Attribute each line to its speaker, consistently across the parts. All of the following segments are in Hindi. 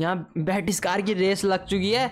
Speaker 1: यहाँ बैटिस कार की रेस लग चुकी है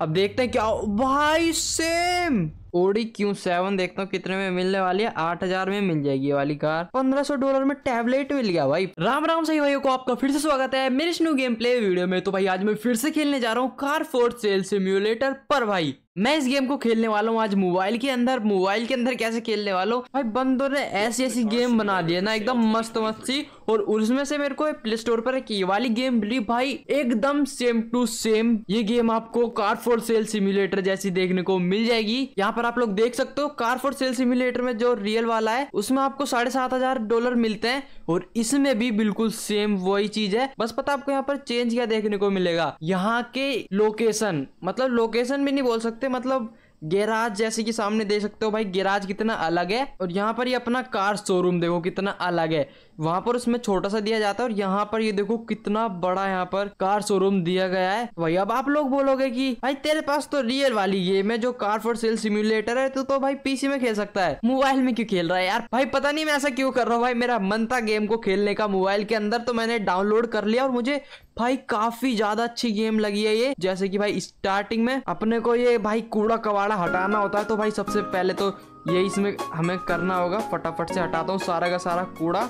Speaker 1: अब देखते हैं क्या भाई सेम ओडी क्यू सेवन देखता हूँ कितने में मिलने वाली है आठ हजार में मिल जाएगी वाली कार पंद्रह सौ डॉलर में टैबलेट मिल गया भाई राम राम सही भाइयों को आपका फिर से स्वागत है मेरे न्यू गेम प्ले वीडियो में तो भाई आज मैं फिर से खेलने जा रहा हूँ कार फोर्थ सेल सिम्यूलेटर पर भाई मैं इस गेम को खेलने वाला हूँ आज मोबाइल के अंदर मोबाइल के अंदर कैसे खेलने वाला हूँ भाई बंदों ने ऐसी ऐसी गेम बना दी है ना एकदम मस्त मस्त सी और उसमें से मेरे को प्ले स्टोर पर ये वाली गेम मिली भाई एकदम सेम टू सेम ये गेम आपको कार फोर सेल सिम्युलेटर जैसी देखने को मिल जाएगी यहाँ पर आप लोग देख सकते हो कार फॉर सेल सिम्युलेटर में जो रियल वाला है उसमें आपको साढ़े सात हजार डॉलर मिलते हैं और इसमें भी बिल्कुल सेम वही चीज है बस पता आपको यहाँ पर चेंज क्या देखने को मिलेगा यहाँ के लोकेशन मतलब लोकेशन भी नहीं बोल सकते मतलब गैराज जैसे कि सामने देख सकते हो भाई गैराज कितना अलग है और यहाँ पर ये अपना कार शोरूम देखो कितना अलग है वहां पर उसमें छोटा सा दिया जाता है और यहाँ पर ये देखो कितना बड़ा यहाँ पर कार शोरूम दिया गया है भाई अब आप लोग बोलोगे कि भाई तेरे पास तो रियल वाली गेम है जो कार फॉर सेल सिम्यूलेटर है तो, तो भाई पीसी में खेल सकता है मोबाइल में क्यों खेल रहा है यार भाई पता नहीं मैं ऐसा क्यों कर रहा हूँ भाई मेरा मन था गेम को खेलने का मोबाइल के अंदर तो मैंने डाउनलोड कर लिया और मुझे भाई काफी ज्यादा अच्छी गेम लगी है ये जैसे कि भाई स्टार्टिंग में अपने को ये भाई कूड़ा कवाड़ा हटाना होता है तो भाई सबसे पहले तो ये इसमें हमें करना होगा फटाफट से हटाता हूँ सारा का सारा कूड़ा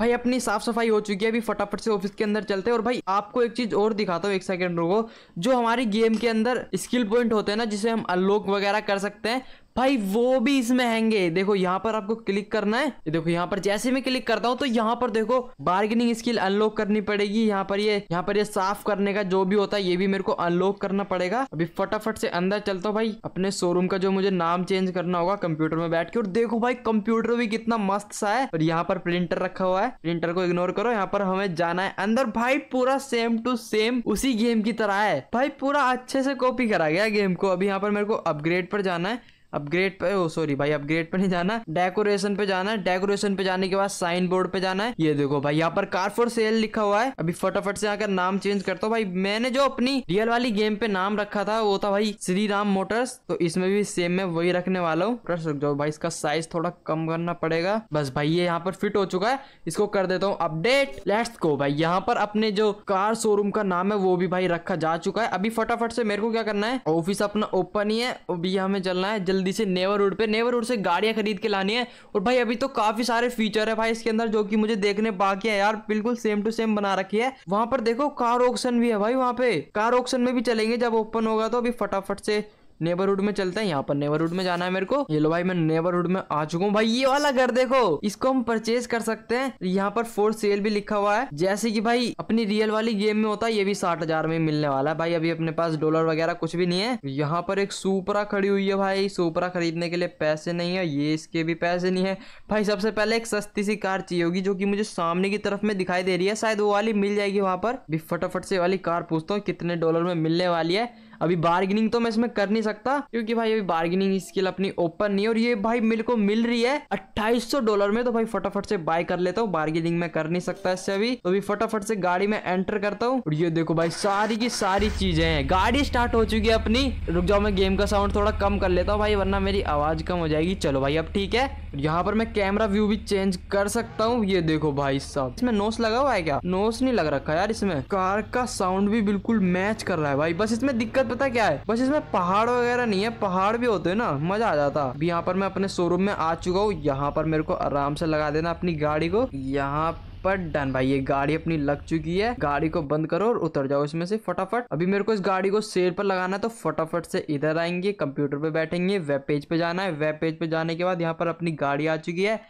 Speaker 1: भाई अपनी साफ सफाई हो चुकी है अभी फटाफट से ऑफिस के अंदर चलते हैं और भाई आपको एक चीज और दिखाता हूँ एक सेकंड रुको जो हमारी गेम के अंदर स्किल पॉइंट होते हैं ना जिसे हम अनलॉक वगैरह कर सकते हैं भाई वो भी इसमें हैंगे देखो यहाँ पर आपको क्लिक करना है ये देखो यहाँ पर जैसे मैं क्लिक करता हूँ तो यहाँ पर देखो बार्गेनिंग स्किल अनलॉक करनी पड़ेगी यहाँ पर ये यहाँ पर ये साफ करने का जो भी होता है ये भी मेरे को अनलॉक करना पड़ेगा अभी फटाफट से अंदर चलता हूँ भाई अपने शोरूम का जो मुझे नाम चेंज करना होगा कंप्यूटर में बैठ के और देखो भाई कंप्यूटर भी कितना मस्त सा है और यहाँ पर प्रिंटर रखा हुआ है प्रिंटर को इग्नोर करो यहाँ पर हमें जाना है अंदर भाई पूरा सेम टू सेम उसी गेम की तरह है भाई पूरा अच्छे से कॉपी करा गया गेम को अभी यहाँ पर मेरे को अपग्रेड पर जाना है अपग्रेड पे ओ सॉरी भाई अपग्रेड पे नहीं जाना डेकोरेशन पे जाना है डेकोरेशन पे जाने के बाद साइन बोर्ड पे जाना है ये देखो भाई यहाँ पर कार फॉर सेल लिखा हुआ है अभी फटाफट से आकर नाम चेंज करता हूँ भाई मैंने जो अपनी रियल वाली गेम पे नाम रखा था वो था भाई श्री राम मोटर्स तो इसमें भी सेम में वही रखने वाला हूँ कर सकते हो भाई इसका साइज थोड़ा कम करना पड़ेगा बस भाई ये यहाँ पर फिट हो चुका है इसको कर देता हूँ अपडेट लेट्स को भाई यहाँ पर अपने जो कार शोरूम का नाम है वो भी भाई रखा जा चुका है अभी फटाफट से मेरे को क्या करना है ऑफिस अपना ओपन ही है अभी हमें चलना है जल्दी से नेवर रोड पे नेवर रोड से गाड़िया खरीद के लानी है और भाई अभी तो काफ़ी सारे फीचर है भाई इसके अंदर जो कि मुझे देखने बाकी है यार बिल्कुल सेम टू सेम बना रखी है वहां पर देखो कार ऑप्शन भी है भाई वहाँ पे कार ऑप्शन में भी चलेंगे जब ओपन होगा तो अभी फटाफट से नेबरहुड में चलते हैं यहाँ पर नेबरहुड में जाना है मेरे को ये लो भाई मैं नेबरहुड में आ चुका हूँ भाई ये वाला घर देखो इसको हम परचेज कर सकते हैं यहाँ पर फोर सेल भी लिखा हुआ है जैसे की भाई अपनी रियल वाली गेम में होता है ये भी साठ हजार में मिलने वाला है भाई अभी अपने पास डॉलर वगैरह कुछ भी नहीं है यहाँ पर एक सुपरा खड़ी हुई है भाई सुपरा खरीदने के लिए पैसे नहीं है ये इसके भी पैसे नहीं है भाई सबसे पहले एक सस्ती सी कार चाहिए होगी जो की मुझे सामने की तरफ में दिखाई दे रही है शायद वो वाली मिल जाएगी वहां पर भी फटाफट से वाली कार पूछता हूँ कितने डॉलर में मिलने वाली है अभी बार्गेनिंग तो मैं इसमें कर नहीं सकता क्योंकि भाई अभी बार्गेनिंग स्किल अपनी ओपन नहीं और ये भाई मेरे को मिल रही है अट्ठाईस डॉलर में तो भाई फटाफट से बाय कर लेता हूँ बार्गेनिंग में कर नहीं सकता इससे अभी तो अभी फटाफट से गाड़ी में एंटर करता हूँ ये देखो भाई सारी की सारी चीजें हैं गाड़ी स्टार्ट हो चुकी है अपनी रुक जाओ मैं गेम का साउंड थोड़ा कम कर लेता हूँ भाई वरना मेरी आवाज कम हो जाएगी चलो भाई अब ठीक है यहाँ पर मैं कैमरा व्यू भी चेंज कर सकता हूँ ये देखो भाई साहब इसमें नोस लगा हुआ है क्या नोस नहीं लग रखा यार इसमें कार का साउंड भी बिल्कुल मैच कर रहा है भाई बस इसमें दिक्कत पता क्या है बस इसमें पहाड़ वगैरह नहीं है पहाड़ भी होते ना मजा आ जाता अभी यहाँ पर मैं अपने शोरूम में आ चुका हूँ यहाँ पर मेरे को आराम से लगा देना अपनी गाड़ी को यहाँ पर डन भाई ये गाड़ी अपनी लग चुकी है गाड़ी को बंद करो और उतर जाओ इसमें से फटाफट अभी मेरे को इस गाड़ी को सेल पर लगाना है तो फटाफट से इधर आएंगे कंप्यूटर पे बैठेंगे वेब पेज पे जाना है वेब पेज पे जाने के बाद यहाँ पर अपनी गाड़ी आ चुकी है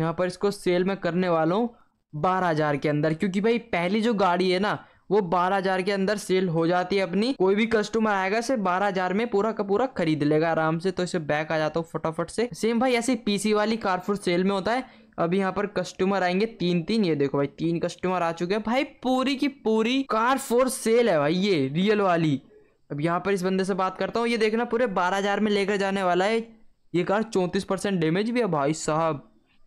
Speaker 1: यहाँ पर इसको सेल में करने वाला हूँ बारह हजार के अंदर क्योंकि भाई पहली जो गाड़ी है ना वो बारह हजार के अंदर सेल हो जाती है अपनी कोई भी कस्टमर आएगा इसे बारह हजार में पूरा का पूरा खरीद लेगा आराम से तो इसे बैक आ जाता हूँ फटाफट से सेम भाई ऐसे पीसी वाली कारफूड सेल में होता है अभी यहाँ पर कस्टमर आएंगे तीन तीन ये देखो भाई तीन कस्टमर आ चुके हैं भाई पूरी की पूरी कार फोर सेल है भाई ये रियल वाली अब यहाँ पर इस बंदे से बात करता हूँ ये देखना पूरे बारह हजार में लेकर जाने वाला है ये कार चौंतीस परसेंट डैमेज भी है भाई साहब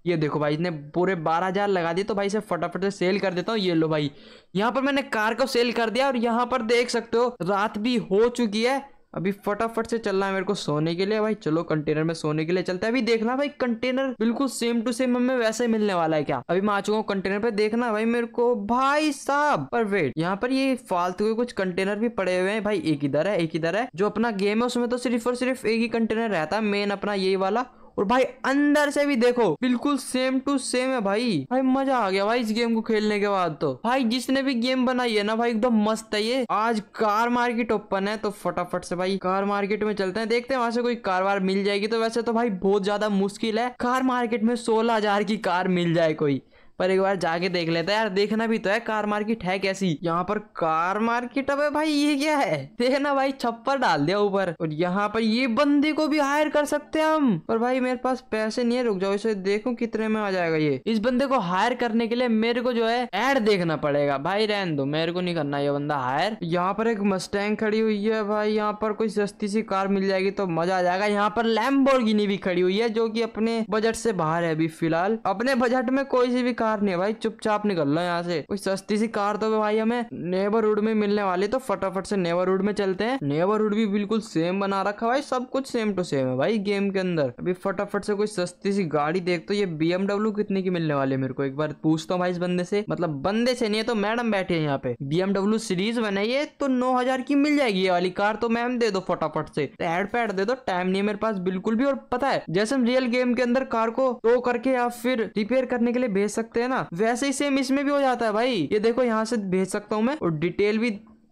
Speaker 1: ये देखो भाई इसने पूरे बारह हज़ार लगा दिए तो भाई से फटाफट से सेल कर देता हूँ ये लो भाई यहाँ पर मैंने कार को सेल कर दिया और यहाँ पर देख सकते हो रात भी हो चुकी है अभी फटाफट से चलना है मेरे को सोने के लिए भाई चलो कंटेनर में सोने के लिए चलते हैं अभी देखना भाई कंटेनर बिल्कुल सेम टू सेम हमें वैसे मिलने वाला है क्या अभी मैं आ चुका हूँ कंटेनर पे देखना भाई मेरे को भाई साहब पर वेट यहाँ पर ये फालतू के कुछ कंटेनर भी पड़े हुए हैं भाई एक इधर है एक इधर है जो अपना गेम है उसमें तो सिर्फ और सिर्फ एक ही कंटेनर रहता है मेन अपना यही वाला और भाई अंदर से भी देखो बिल्कुल सेम टू सेम है भाई भाई मजा आ गया भाई इस गेम को खेलने के बाद तो भाई जिसने भी गेम बनाई है ना भाई एकदम मस्त है ये आज कार मार्केट ओपन है तो फटाफट से भाई कार मार्केट में चलते हैं देखते हैं वहां से कोई कार वार मिल जाएगी तो वैसे तो भाई बहुत ज्यादा मुश्किल है कार मार्केट में सोलह हजार की कार मिल जाए कोई पर एक बार जाके देख लेते हैं यार देखना भी तो है कार मार्केट है कैसी यहाँ पर कार मार्केट अब भाई ये क्या है देखना भाई छप्पर डाल दिया ऊपर और यहाँ पर ये बंदे को भी हायर कर सकते हैं हम पर भाई मेरे पास पैसे नहीं है रुक जाओ इसे देखो कितने में आ जाएगा ये इस बंदे को हायर करने के लिए मेरे को जो है एड देखना पड़ेगा भाई रहन दो मेरे को नहीं करना ये बंदा हायर यहाँ पर एक मस्टैंग खड़ी हुई है भाई यहाँ पर कोई सस्ती सी कार मिल जाएगी तो मजा आ जाएगा यहाँ पर लैम्बोर्गिनी भी खड़ी हुई है जो की अपने बजट से बाहर है अभी फिलहाल अपने बजट में कोई सी भी कार कार नहीं भाई चुपचाप लो यहाँ से कोई सस्ती सी कार तो भाई हमें नेबरहुड में मिलने वाली तो फटाफट से नेबरहुड में चलते हैं नेबरहुड भी बिल्कुल सेम बना रखा भाई सब कुछ सेम टू सेम है भाई गेम के अंदर अभी फटाफट से कोई सस्ती सी गाड़ी देख तो ये एमडब्ल्यू कितने की मिलने वाली है मेरे को एक बार पूछता हूँ भाई इस बंदे से मतलब बंदे से नहीं है तो मैडम बैठी है यहाँ पे बीएमडब्ल्यू सीरीज बनाइए तो नौ हजार की मिल जाएगी ये वाली कार तो मैम दे दो फटाफट से एड तो पैड दे दो टाइम नहीं है मेरे पास बिल्कुल भी और पता है जैसे हम रियल गेम के अंदर कार को टो करके या फिर रिपेयर करने के लिए भेज सकते सकते हैं ना वैसे ही सेम इसमें भी हो जाता है भाई ये देखो यहाँ से भेज सकता हूँ मैं और डिटेल भी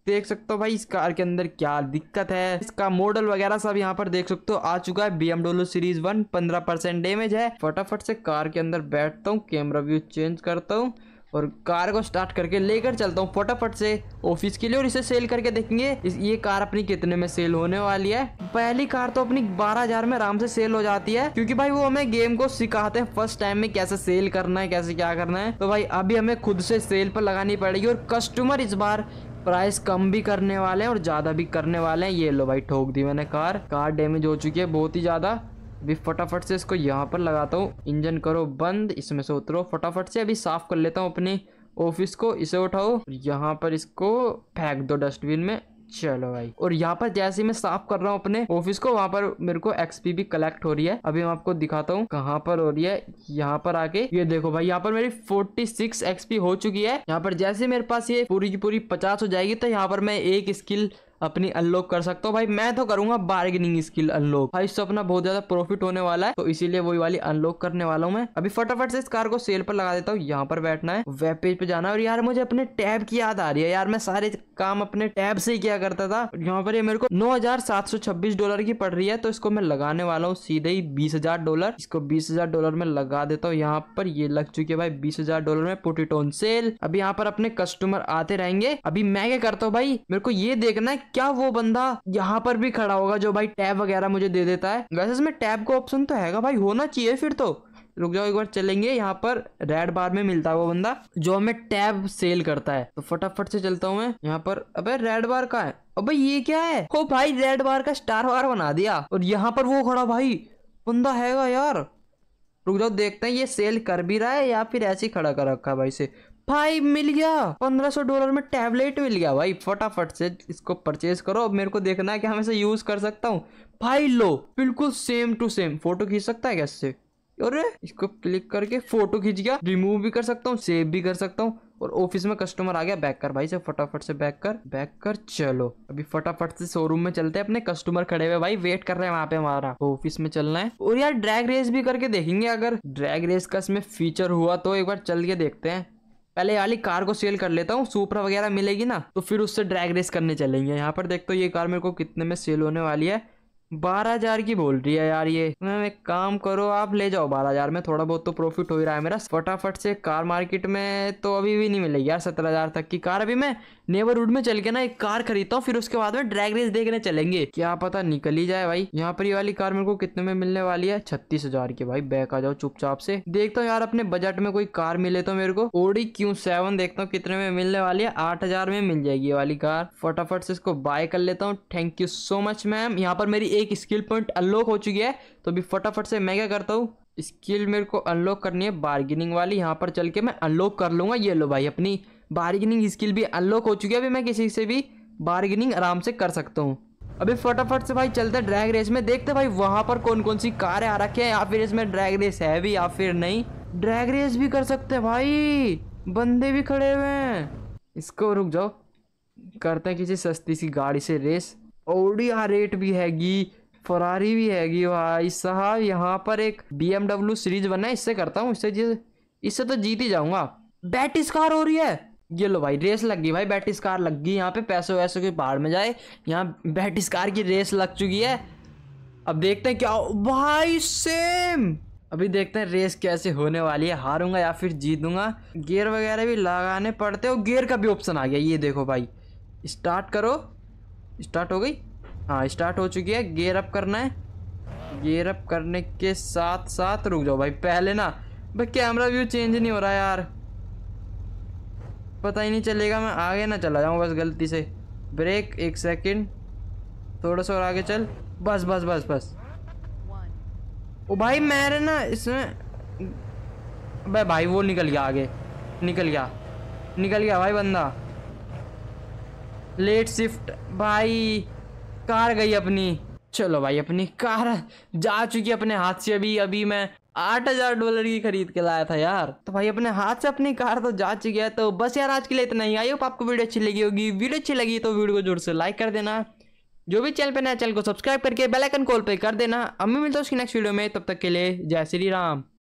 Speaker 1: देख सकते हो भाई इस कार के अंदर क्या दिक्कत है इसका मॉडल वगैरह सब यहाँ पर देख सकते हो आ चुका है बीएमडब्ल्यू सीरीज वन पंद्रह परसेंट डेमेज है फटाफट से कार के अंदर बैठता हूँ कैमरा व्यू चेंज करता हूँ और कार को स्टार्ट करके लेकर चलता हूँ फटाफट से ऑफिस के लिए और इसे सेल करके देखेंगे ये कार अपनी कितने में सेल होने वाली है पहली कार तो अपनी बारह हजार में आराम से सेल हो जाती है क्योंकि भाई वो हमें गेम को सिखाते हैं फर्स्ट टाइम में कैसे सेल करना है कैसे क्या करना है तो भाई अभी हमें खुद से सेल पर लगानी पड़ेगी और कस्टमर इस बार प्राइस कम भी करने वाले हैं और ज्यादा भी करने वाले हैं ये लो भाई ठोक दी मैंने कार कार डैमेज हो चुकी है बहुत ही ज्यादा अभी फटाफट से इसको यहाँ पर लगाता हूँ इंजन करो बंद इसमें से उतरो फटाफट से अभी साफ कर लेता हूँ अपने ऑफिस को इसे उठाओ यहाँ पर इसको फेंक दो डस्टबिन में चलो भाई और यहाँ पर जैसे मैं साफ कर रहा हूँ अपने ऑफिस को वहां पर मेरे को एक्सपी भी कलेक्ट हो रही है अभी मैं आपको दिखाता हूँ कहाँ पर हो रही है यहाँ पर आके ये देखो भाई यहाँ पर मेरी 46 एक्सपी हो चुकी है यहाँ पर जैसे मेरे पास ये पूरी की पूरी पचास हो जाएगी तो यहाँ पर मैं एक स्किल अपनी अनलॉक कर सकता हूँ भाई मैं तो करूंगा बार्गेनिंग स्किल अनलॉक भाई इससे अपना बहुत ज्यादा प्रॉफिट होने वाला है तो इसीलिए वही वाली अनलॉक करने वाला हूँ मैं अभी फटाफट से इस कार को सेल पर लगा देता हूँ यहाँ पर बैठना है वेब पेज पे जाना है और यार मुझे अपने टैब की याद आ रही है यार मैं सारे काम अपने टैब से ही किया करता था यहाँ पर ये मेरे को नौ डॉलर की पड़ रही है तो इसको मैं लगाने वाला हूँ सीधे ही बीस डॉलर इसको बीस डॉलर में लगा देता हूँ यहाँ पर ये लग चुकी है भाई बीस डॉलर में पोटिटोन सेल अभी यहाँ पर अपने कस्टमर आते रहेंगे अभी मैं क्या करता हूँ भाई मेरे को ये देखना है क्या वो बंदा यहाँ पर भी खड़ा होगा जो भाई टैब वगैरह मुझे दे देता है वैसे इसमें टैब का ऑप्शन तो हैगा भाई होना चाहिए फिर तो रुक जाओ एक बार चलेंगे यहाँ पर रेड बार में मिलता है वो बंदा जो हमें टैब सेल करता है तो फटाफट से चलता हूँ मैं यहाँ पर अबे रेड बार का है अबे ये क्या है हो भाई रेड बार का स्टार वार बना दिया और यहाँ पर वो खड़ा भाई बंदा हैगा यार रुक जाओ देखते हैं ये सेल कर भी रहा है या फिर ऐसे ही खड़ा कर रखा है भाई से भाई मिल गया पंद्रह सौ डॉलर में टैबलेट मिल गया भाई फटाफट से इसको परचेज करो अब मेरे को देखना है कि हम इसे यूज कर सकता हूँ भाई लो बिल्कुल सेम टू सेम फोटो खींच सकता है कैसे अरे इसको क्लिक करके फोटो खींच गया रिमूव भी कर सकता हूँ सेव भी कर सकता हूँ और ऑफिस में कस्टमर आ गया बैक कर भाई से फटाफट से बैक कर बैक कर चलो अभी फटाफट से शोरूम में चलते हैं अपने कस्टमर खड़े हुए भाई वेट कर रहे हैं वहाँ पे हमारा ऑफिस में चलना है और यार ड्रैग रेस भी करके देखेंगे अगर ड्रैग रेस का इसमें फीचर हुआ तो एक बार चल के देखते हैं पहले वाली कार को सेल कर लेता हूँ सुपर वगैरह मिलेगी ना तो फिर उससे ड्रैग रेस करने चलेंगे यहाँ पर देखते हो ये कार मेरे को कितने में सेल होने वाली है बारह हजार की बोल रही है यार ये मैम एक काम करो आप ले जाओ बारह हजार में थोड़ा बहुत तो प्रॉफिट हो ही रहा है मेरा फटाफट से कार मार्केट में तो अभी भी नहीं मिलेगी यार सत्रह हजार तक की कार अभी मैं नेबरहुड में चल के ना एक कार खरीदता हूँ फिर उसके बाद में ड्रैग रेस देखने चलेंगे क्या पता निकल ही जाए भाई यहाँ पर ये वाली कार मेरे को कितने में मिलने वाली है छत्तीस हजार की भाई बैक आ जाओ चुपचाप से देखता हूँ यार अपने बजट में कोई कार मिले तो मेरे को ओडी क्यू सेवन देखता हूँ कितने में मिलने वाली है आठ हजार में मिल जाएगी ये वाली कार फटाफट से इसको बाय कर लेता हूँ thank you so much ma'am यहाँ पर मेरी एक स्किल पॉइंट अनलॉक हो चुकी है तो अभी फटाफट से मैं क्या करता हूँ स्किल मेरे को अनलॉक करनी है बार्गेनिंग वाली यहाँ पर चल के मैं अनलॉक कर लूँगा ये लो भाई अपनी बार्गेनिंग स्किल भी अनलॉक हो चुकी है अभी मैं किसी से भी बार्गेनिंग आराम से कर सकता हूँ अभी फटाफट से भाई चलते हैं ड्रैग रेस में देखते भाई वहाँ पर कौन कौन सी कारें आ रखी है या फिर इसमें ड्रैग रेस है भी या फिर नहीं ड्रैग रेस भी कर सकते भाई बंदे भी खड़े हुए हैं इसको रुक जाओ करते हैं किसी सस्ती सी गाड़ी से रेस ओडिया रेट भी हैगी फरारी भी हैगी भाई साहब यहाँ पर एक बी एमडब्ल्यू सीरीज बनना है इससे करता हूँ इससे इससे तो जीत ही जाऊंगा बैटिस कार हो रही है ये लो भाई रेस लग गई भाई बैटिस कार लग गई यहाँ पे पैसे वैसे के पहाड़ में जाए यहाँ बैटिस कार की रेस लग चुकी है अब देखते हैं क्या भाई सेम अभी देखते हैं रेस कैसे होने वाली है हारूंगा या फिर जीतूंगा गियर वगैरह भी लगाने पड़ते हो गियर का भी ऑप्शन आ गया ये देखो भाई स्टार्ट करो स्टार्ट हो गई हाँ स्टार्ट हो चुकी है गेयर अप करना है गेयर अप करने के साथ साथ रुक जाओ भाई पहले ना भाई कैमरा व्यू चेंज नहीं हो रहा यार पता ही नहीं चलेगा मैं आगे ना चला जाऊँ बस गलती से ब्रेक एक सेकंड थोड़ा सा और आगे चल बस बस बस बस ओ भाई मेरे ना इसमें भाई भाई वो निकल गया आगे निकल गया निकल गया भाई बंदा लेट शिफ्ट भाई कार गई अपनी चलो भाई अपनी कार जा चुकी है अपने हाथ से अभी अभी मैं आठ हजार डॉलर की खरीद के लाया था यार तो भाई अपने हाथ से अपनी कार तो जा चुकी है तो बस यार आज के लिए इतना ही आई हो आपको वीडियो अच्छी लगी होगी वीडियो अच्छी लगी तो वीडियो को जोर से लाइक कर देना जो भी चैनल पर नया चैनल को सब्सक्राइब करके बेल आइकन कॉल पे कर देना अब मैं मिलता हूँ उसकी नेक्स्ट वीडियो में तब तक के लिए जय श्री राम